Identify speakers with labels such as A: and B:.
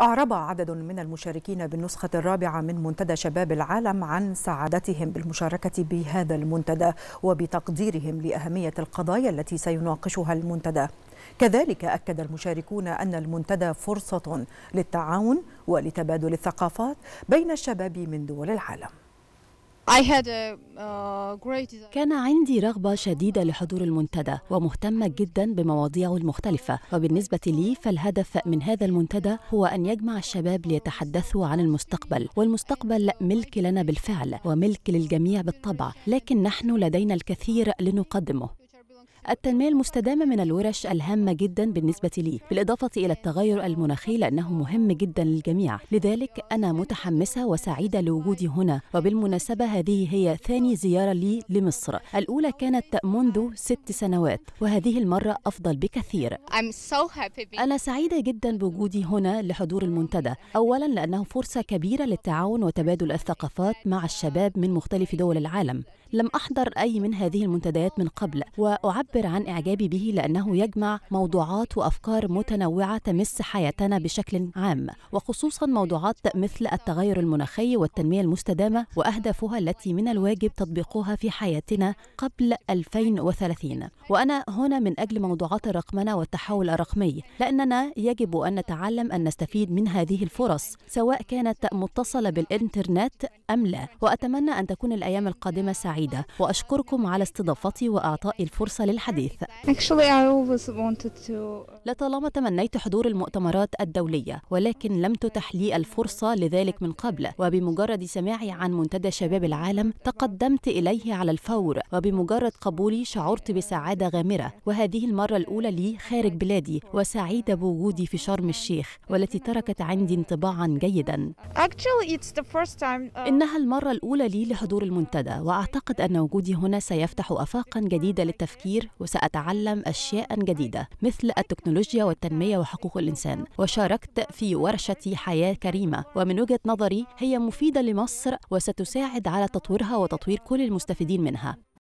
A: أعرب عدد من المشاركين بالنسخة الرابعة من منتدى شباب العالم عن سعادتهم بالمشاركة بهذا المنتدى وبتقديرهم لأهمية القضايا التي سيناقشها المنتدى كذلك أكد المشاركون أن المنتدى فرصة للتعاون ولتبادل الثقافات بين الشباب من دول العالم
B: Uh, كان
A: عندي رغبة شديدة لحضور المنتدى
B: ومهتمة جدا بمواضيعه المختلفة وبالنسبة لي فالهدف من هذا المنتدى هو أن يجمع الشباب ليتحدثوا عن المستقبل والمستقبل ملك لنا بالفعل وملك للجميع بالطبع لكن نحن لدينا الكثير لنقدمه التنمية المستدامة من الورش الهامة جدا بالنسبة لي بالإضافة إلى التغير المناخي لأنه مهم جدا للجميع لذلك أنا متحمسة وسعيدة لوجودي هنا وبالمناسبة هذه هي ثاني زيارة لي لمصر الأولى كانت منذ ست سنوات وهذه المرة أفضل بكثير أنا سعيدة جدا بوجودي هنا لحضور المنتدى أولا لأنه فرصة كبيرة للتعاون وتبادل الثقافات مع الشباب من مختلف دول العالم لم أحضر أي من هذه المنتديات من قبل وأعبر عن إعجابي به لأنه يجمع موضوعات وأفكار متنوعة تمس حياتنا بشكل عام وخصوصا موضوعات مثل التغير المناخي والتنمية المستدامة وأهدافها التي من الواجب تطبيقها في حياتنا قبل 2030 وأنا هنا من أجل موضوعات الرقمنة والتحول الرقمي لأننا يجب أن نتعلم أن نستفيد من هذه الفرص سواء كانت متصلة بالإنترنت أم لا وأتمنى أن تكون الأيام القادمة سعيدة سعيدة وأشكركم على استضافتي وإعطائي الفرصة للحديث لطالما تمنيت حضور المؤتمرات الدولية ولكن لم تتح لي الفرصة لذلك من قبل وبمجرد سماعي عن منتدى شباب العالم تقدمت إليه على الفور وبمجرد قبولي شعرت بسعادة غامرة وهذه المرة الأولى لي خارج بلادي وسعيدة بوجودي في شرم الشيخ والتي تركت عندي انطباعا جيدا uh إنها المرة الأولى لي لحضور المنتدى وأعتقد أعتقد أن وجودي هنا سيفتح آفاقا جديدة للتفكير وسأتعلم أشياء جديدة مثل التكنولوجيا والتنمية وحقوق الإنسان وشاركت في ورشة حياة كريمة ومن وجهة نظري هي مفيدة لمصر وستساعد على تطويرها وتطوير كل المستفيدين منها